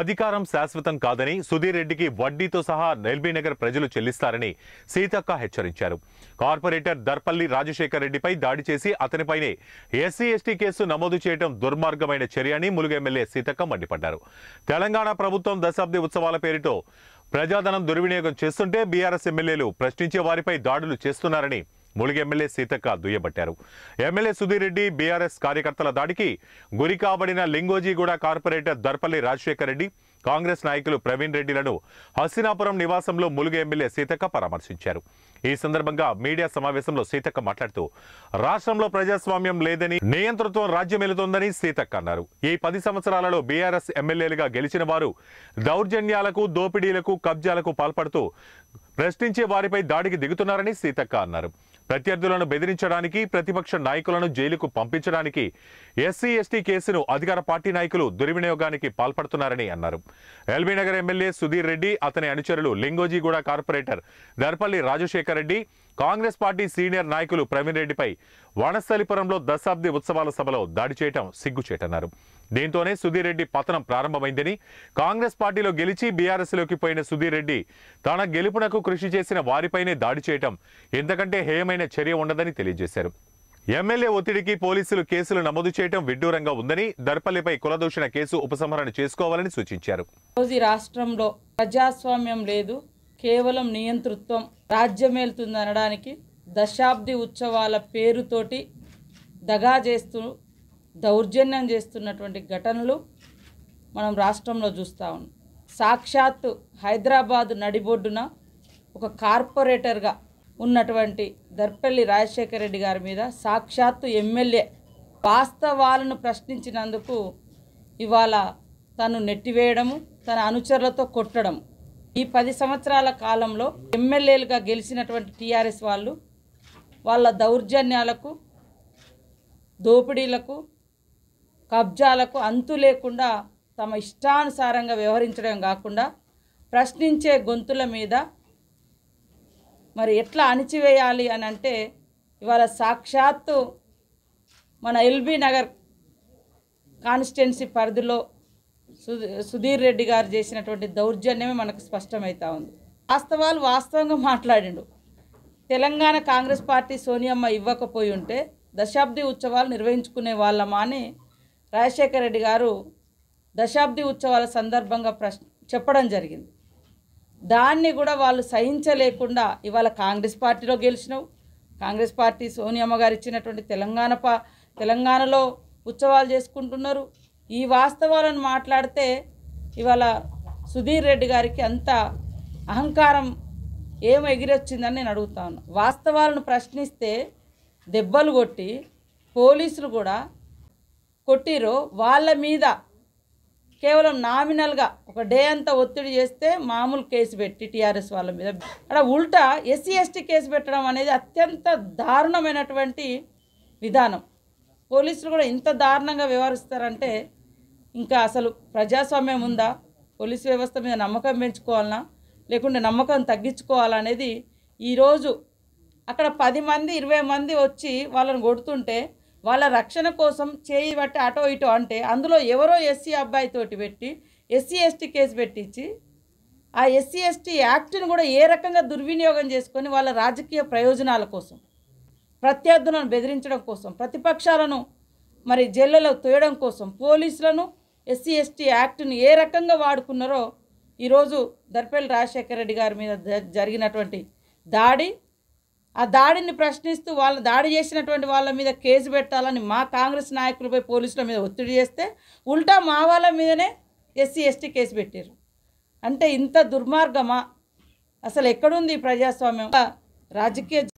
అధికారం శాశ్వతం కాదని సుధీర్ రెడ్డికి వడ్డీతో సహా నగర్ ప్రజలు చెల్లిస్తారని సీతక్క హెచ్చరించారు కార్పొరేటర్ దర్పల్లి రాజశేఖర్ రెడ్డిపై దాడి చేసి అతనిపైనే ఎస్సీ ఎస్టీ కేసు నమోదు చేయడం దుర్మార్గమైన చర్య అని ములుగు ఎమ్మెల్యే సీతక్క మండిపడ్డారు తెలంగాణ ప్రభుత్వం దశాబ్ది ఉత్సవాల పేరుతో ప్రజాధనం దుర్వినియోగం చేస్తుంటే బీఆర్ఎస్ ఎమ్మెల్యేలు ప్రశ్నించే వారిపై దాడులు చేస్తున్నారని మూలిగ ఎమ్మెల్యే సీతక్క దుయ్యబట్టారు ఎమ్మెల్యే సుధీర్ రెడ్డి బీఆర్ఎస్ కార్యకర్తల దాడికి గురి కాబడిన లింగోజీగూడ కార్పొరేటర్ దర్పల్లి రాజశేఖర్ రెడ్డి కాంగ్రెస్ నాయకులు ప్రవీణ్ రెడ్డిలను హస్తినాపురం నివాసంలో ములుగు ఎమ్మెల్యే సీతక్క పరామర్శించారు ఈ సందర్భంగా మీడియా సమావేశంలో సీతక్క మాట్లాడుతూ రాష్ట్రంలో ప్రజాస్వామ్యం లేదని నియంతృత్వం రాజ్యమేలుతోందని సీతక్క అన్నారు ఈ పది సంవత్సరాలలో బీఆర్ఎస్ ఎమ్మెల్యేలుగా గెలిచిన వారు దౌర్జన్యాలకు దోపిడీలకు కబ్జాలకు పాల్పడుతూ ప్రశ్నించే వారిపై దాడికి దిగుతున్నారని సీతక్క అన్నారు ప్రత్యర్థులను బెదిరించడానికి ప్రతిపక్ష నాయకులను జైలుకు పంపించడానికి ఎస్సీ ఎస్టీ కేసును అధికార పార్టీ నాయకులు దుర్వినియోగానికి పాల్పడుతున్నారని అన్నారు ఎల్బీనగర్ ఎమ్మెల్యే సుధీర్ రెడ్డి అతని అనుచరులు Lingojiguda corporator Darpalli Rajasekhar Reddy Congress party senior నాయకులు ప్రవీణ్ రెడ్డిపై వనస్థలిపురంలో దశాబ్ది ఉత్సవాల సభలో దాడి చేయడం సిగ్గుచేటన్నారు దీంతోనే సుధీర్ రెడ్డి పతనం ప్రారంభమైందని కాంగ్రెస్ పార్టీలో గెలిచి బీఆర్ఎస్లోకి పోయిన సుధీర్ రెడ్డి తన గెలుపునకు కృషి చేసిన వారిపైనే దాడి చేయటం ఎంతకంటే హేయమైన చర్య ఉండదని తెలియజేశారు ఎమ్మెల్యే ఒత్తిడికి పోలీసులు కేసులు నమోదు చేయడం విడ్డూరంగా ఉందని దర్పల్లిపై కులదూషణ కేసు ఉపసంహరణ చేసుకోవాలని సూచించారు రాష్ట్రంలో ప్రజాస్వామ్యం లేదు కేవలం నియంతృత్వం రాజ్యమేలుతుందనడానికి దశాబ్ది ఉత్సవాల పేరుతోటి దగా చేస్తూ దౌర్జన్యం చేస్తున్నటువంటి ఘటనలు మనం రాష్ట్రంలో చూస్తూ ఉన్నాం సాక్షాత్తు హైదరాబాద్ నడిబొడ్డున ఒక కార్పొరేటర్గా ఉన్నటువంటి దర్పల్లి రాజశేఖర రెడ్డి గారి మీద సాక్షాత్తు ఎమ్మెల్యే వాస్తవాలను ప్రశ్నించినందుకు ఇవాళ తను నెట్టివేయడము తన అనుచరులతో కొట్టడం ఈ పది సంవత్సరాల కాలంలో ఎమ్మెల్యేలుగా గెలిచినటువంటి టీఆర్ఎస్ వాళ్ళు వాళ్ళ దౌర్జన్యాలకు దోపిడీలకు కబ్జాలకు అంతు లేకుండా తమ ఇష్టానుసారంగా వ్యవహరించడం కాకుండా ప్రశ్నించే గొంతుల మీద మరి ఎట్లా అణిచివేయాలి అని అంటే ఇవాళ సాక్షాత్తు మన ఎల్బీ నగర్ కాన్స్టిట్యున్సీ పరిధిలో సుధీర్ రెడ్డి గారు చేసినటువంటి దౌర్జన్యమే మనకు స్పష్టమవుతా ఉంది వాస్తవాలు వాస్తవంగా మాట్లాడిండు తెలంగాణ కాంగ్రెస్ పార్టీ సోనియమ్మ ఇవ్వకపోయి ఉంటే దశాబ్ది ఉత్సవాలు నిర్వహించుకునే వాళ్ళమా అని రాజశేఖర రెడ్డి గారు దశాబ్ది ఉత్సవాల సందర్భంగా ప్రశ్ చెప్పడం జరిగింది దాన్ని కూడా వాళ్ళు సహించలేకుండా ఇవాళ కాంగ్రెస్ పార్టీలో గెలిచినావు కాంగ్రెస్ పార్టీ సోనియమ్మ గారు ఇచ్చినటువంటి తెలంగాణ పా తెలంగాణలో ఉత్సవాలు చేసుకుంటున్నారు ఈ వాస్తవాలను మాట్లాడితే ఇవాళ సుధీర్ రెడ్డి గారికి అంత అహంకారం ఏం ఎగిరొచ్చిందని నేను అడుగుతాను వాస్తవాలను ప్రశ్నిస్తే దెబ్బలు కొట్టి పోలీసులు కూడా కొట్టిరో వాళ్ళ మీద కేవలం నామినల్గా ఒక డే అంతా ఒత్తిడి చేస్తే మామూలు కేసు పెట్టి టీఆర్ఎస్ వాళ్ళ మీద అక్కడ ఉల్టా ఎస్సీ ఎస్టీ కేసు పెట్టడం అనేది అత్యంత దారుణమైనటువంటి విధానం పోలీసులు కూడా ఇంత దారుణంగా వ్యవహరిస్తారంటే ఇంకా అసలు ప్రజాస్వామ్యం ఉందా పోలీసు వ్యవస్థ మీద నమ్మకం పెంచుకోవాలన్నా లేకుంటే నమ్మకం తగ్గించుకోవాలనేది ఈరోజు అక్కడ పది మంది ఇరవై మంది వచ్చి వాళ్ళని కొడుతుంటే వాళ్ళ రక్షణ కోసం చేయి బట్టి అటో ఇటో అంటే అందులో ఎవరో ఎస్సీ అబ్బాయితోటి పెట్టి ఎస్సీ ఎస్టీ కేసు పెట్టించి ఆ ఎస్సీ ఎస్టీ యాక్ట్ని కూడా ఏ రకంగా దుర్వినియోగం చేసుకొని వాళ్ళ రాజకీయ ప్రయోజనాల కోసం ప్రత్యర్థులను బెదిరించడం కోసం ప్రతిపక్షాలను మరి జైళ్ళలో తోయడం కోసం పోలీసులను ఎస్సీ ఎస్టీ యాక్ట్ను ఏ రకంగా వాడుకున్నారో ఈరోజు దర్పల్లి రాజశేఖర రెడ్డి గారి మీద జరిగినటువంటి దాడి ఆ దాడిని ప్రశ్నిస్తూ వాళ్ళు దాడి చేసినటువంటి వాళ్ళ మీద కేసు పెట్టాలని మా కాంగ్రెస్ నాయకులపై పోలీసుల మీద ఒత్తిడి చేస్తే ఉల్టా మా వాళ్ళ మీదనే ఎస్సీ ఎస్టీ కేసు పెట్టారు అంటే ఇంత దుర్మార్గమా అసలు ఎక్కడుంది ప్రజాస్వామ్యం రాజకీయ